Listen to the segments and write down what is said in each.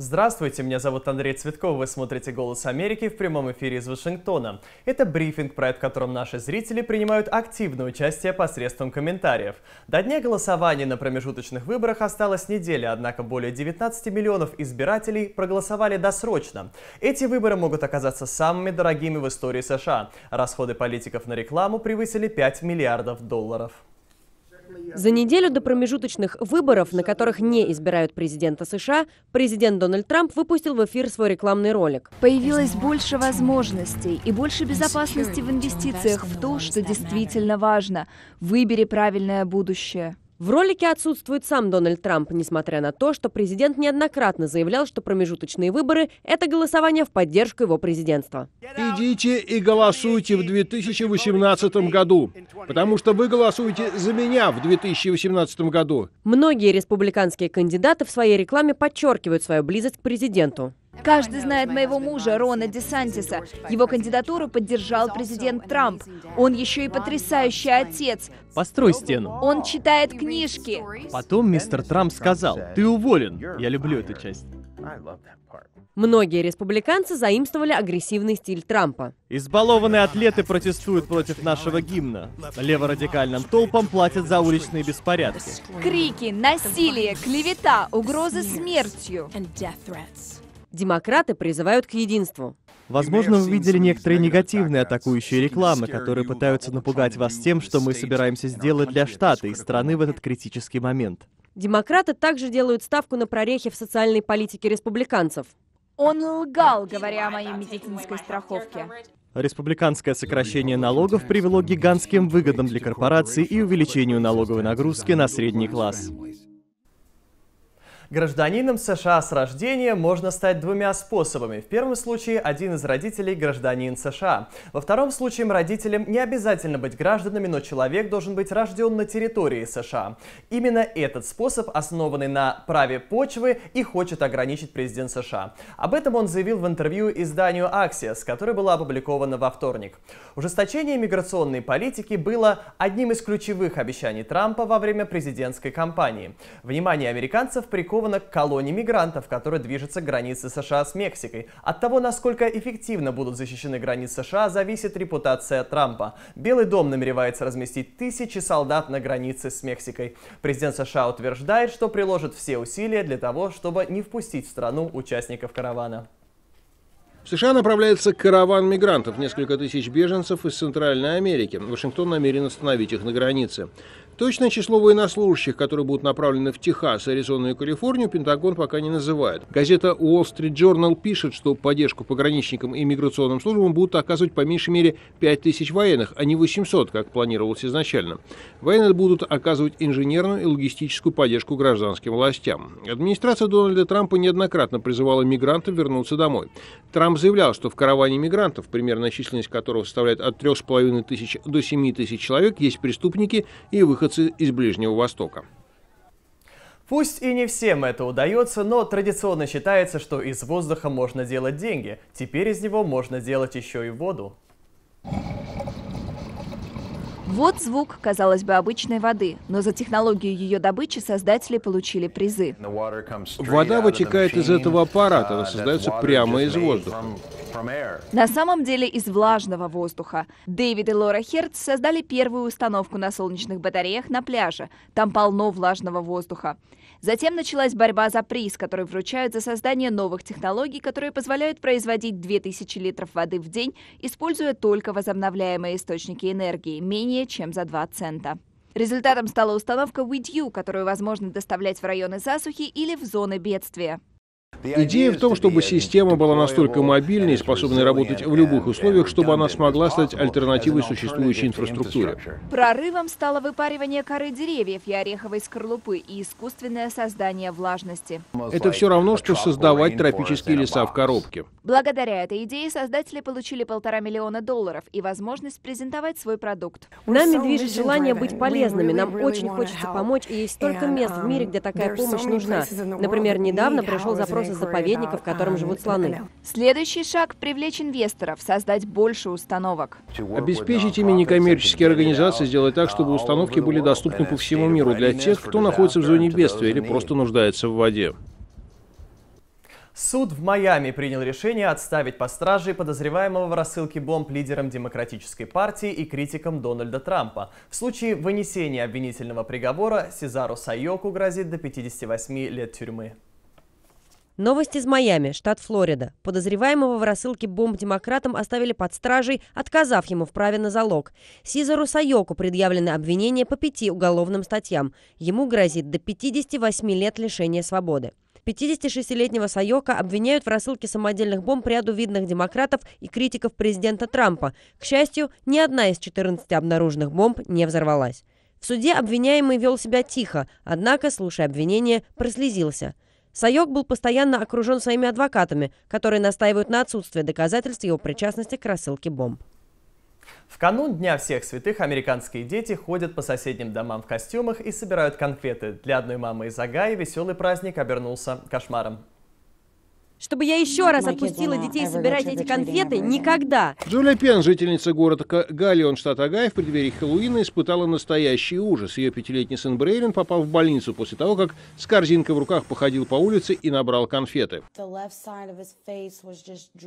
Здравствуйте, меня зовут Андрей Цветков, вы смотрите «Голос Америки» в прямом эфире из Вашингтона. Это брифинг, проект в котором наши зрители принимают активное участие посредством комментариев. До дня голосования на промежуточных выборах осталась неделя, однако более 19 миллионов избирателей проголосовали досрочно. Эти выборы могут оказаться самыми дорогими в истории США. Расходы политиков на рекламу превысили 5 миллиардов долларов. За неделю до промежуточных выборов, на которых не избирают президента США, президент Дональд Трамп выпустил в эфир свой рекламный ролик. Появилось больше возможностей и больше безопасности в инвестициях в то, что действительно важно. Выбери правильное будущее. В ролике отсутствует сам Дональд Трамп, несмотря на то, что президент неоднократно заявлял, что промежуточные выборы – это голосование в поддержку его президентства. Идите и голосуйте в 2018 году, потому что вы голосуете за меня в 2018 году. Многие республиканские кандидаты в своей рекламе подчеркивают свою близость к президенту. Каждый знает моего мужа, Рона Десантиса. Его кандидатуру поддержал президент Трамп. Он еще и потрясающий отец. Построй стену. Он читает книжки. Потом мистер Трамп сказал, ты уволен. Я люблю эту часть. Многие республиканцы заимствовали агрессивный стиль Трампа. Избалованные атлеты протестуют против нашего гимна. Леворадикальным толпам платят за уличные беспорядки. Крики, насилие, клевета, угрозы смертью. Демократы призывают к единству. Возможно, вы видели некоторые негативные атакующие рекламы, которые пытаются напугать вас тем, что мы собираемся сделать для штата и страны в этот критический момент. Демократы также делают ставку на прорехи в социальной политике республиканцев. Он лгал, говоря о моей медицинской страховке. Республиканское сокращение налогов привело к гигантским выгодам для корпораций и увеличению налоговой нагрузки на средний класс. Гражданином США с рождения можно стать двумя способами. В первом случае один из родителей – гражданин США. Во втором случае родителям не обязательно быть гражданами, но человек должен быть рожден на территории США. Именно этот способ, основанный на праве почвы, и хочет ограничить президент США. Об этом он заявил в интервью изданию Axios, которое было опубликовано во вторник. Ужесточение миграционной политики было одним из ключевых обещаний Трампа во время президентской кампании. Внимание американцев прикол прикована к колонии мигрантов, которая движется к границе США с Мексикой. От того, насколько эффективно будут защищены границы США, зависит репутация Трампа. Белый дом намеревается разместить тысячи солдат на границе с Мексикой. Президент США утверждает, что приложит все усилия для того, чтобы не впустить в страну участников каравана. В США направляется караван мигрантов, несколько тысяч беженцев из Центральной Америки. Вашингтон намерен остановить их на границе. Точное число военнослужащих, которые будут направлены в Техас, Аризону и Калифорнию, Пентагон пока не называет. Газета Wall Street Journal пишет, что поддержку пограничникам и миграционным службам будут оказывать по меньшей мере 5000 военных, а не 800, как планировалось изначально. Военные будут оказывать инженерную и логистическую поддержку гражданским властям. Администрация Дональда Трампа неоднократно призывала мигрантов вернуться домой. Трамп заявлял, что в караване мигрантов, примерная численность которого составляет от 3,5 тысяч до 7 тысяч человек, есть преступники и выход выходцы из Ближнего Востока. Пусть и не всем это удается, но традиционно считается, что из воздуха можно делать деньги. Теперь из него можно делать еще и воду. Вот звук, казалось бы, обычной воды, но за технологию ее добычи создатели получили призы. Вода вытекает из этого аппарата, она создается прямо из воздуха. На самом деле из влажного воздуха. Дэвид и Лора Херц создали первую установку на солнечных батареях на пляже. Там полно влажного воздуха. Затем началась борьба за приз, который вручают за создание новых технологий, которые позволяют производить 2000 литров воды в день, используя только возобновляемые источники энергии, менее чем за 2 цента. Результатом стала установка WeDew, которую возможно доставлять в районы засухи или в зоны бедствия. Идея в том, чтобы система была настолько мобильной и способной работать в любых условиях, чтобы она смогла стать альтернативой существующей инфраструктуре. Прорывом стало выпаривание коры деревьев и ореховой скорлупы и искусственное создание влажности. Это все равно, что создавать тропические леса в коробке. Благодаря этой идее создатели получили полтора миллиона долларов и возможность презентовать свой продукт. Нами движет желание быть полезными. Нам очень хочется помочь, и есть столько мест в мире, где такая помощь нужна. Например, недавно пришел запрос вопроса заповедника, в котором живут слоны. Следующий шаг – привлечь инвесторов, создать больше установок. Обеспечить ими некоммерческие организации, сделать так, чтобы установки были доступны по всему миру для тех, кто находится в зоне бедствия или просто нуждается в воде. Суд в Майами принял решение отставить по страже подозреваемого в рассылке бомб лидером Демократической партии и критиком Дональда Трампа. В случае вынесения обвинительного приговора Сезару Сайоку грозит до 58 лет тюрьмы. Новость из Майами, штат Флорида. Подозреваемого в рассылке бомб демократам оставили под стражей, отказав ему в праве на залог. Сизару Сайоку предъявлены обвинения по пяти уголовным статьям. Ему грозит до 58 лет лишения свободы. 56-летнего Сайока обвиняют в рассылке самодельных бомб ряду видных демократов и критиков президента Трампа. К счастью, ни одна из 14 обнаруженных бомб не взорвалась. В суде обвиняемый вел себя тихо, однако, слушая обвинения, прослезился – Саёк был постоянно окружен своими адвокатами, которые настаивают на отсутствие доказательств его причастности к рассылке бомб. В канун Дня всех святых американские дети ходят по соседним домам в костюмах и собирают конфеты. Для одной мамы из Агаи веселый праздник обернулся кошмаром. Чтобы я еще раз отпустила детей собирать эти конфеты? Никогда! Джулия Пен, жительница города Галион штат Агая, в преддверии Хэллоуина испытала настоящий ужас. Ее пятилетний сын Брейлин попал в больницу после того, как с корзинкой в руках походил по улице и набрал конфеты.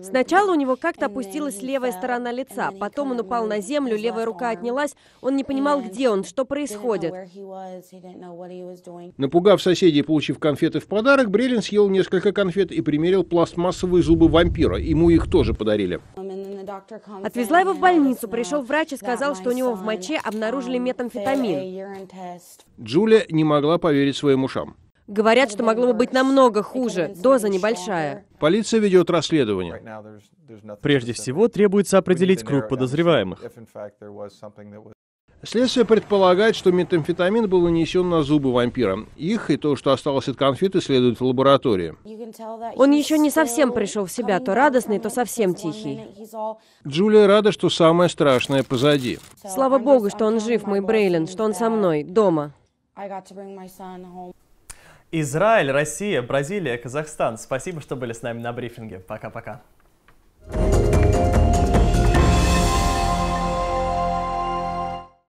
Сначала у него как-то опустилась левая сторона лица, потом он упал на землю, левая рука отнялась, он не понимал, где он, что происходит. Напугав соседей получив конфеты в подарок, Брейлин съел несколько конфет и примерил оставил пластмассовые зубы вампира. Ему их тоже подарили. Отвезла его в больницу. Пришел врач и сказал, что у него в моче обнаружили метамфетамин. Джулия не могла поверить своим ушам. Говорят, что могло бы быть намного хуже. Доза небольшая. Полиция ведет расследование. Прежде всего, требуется определить круг подозреваемых. Следствие предполагает, что метамфетамин был нанесен на зубы вампира. Их и то, что осталось от конфеты, следует в лаборатории. Он еще не совсем пришел в себя, то радостный, то совсем тихий. Джулия рада, что самое страшное позади. Слава богу, что он жив, мой Брейлин, что он со мной, дома. Израиль, Россия, Бразилия, Казахстан. Спасибо, что были с нами на брифинге. Пока-пока.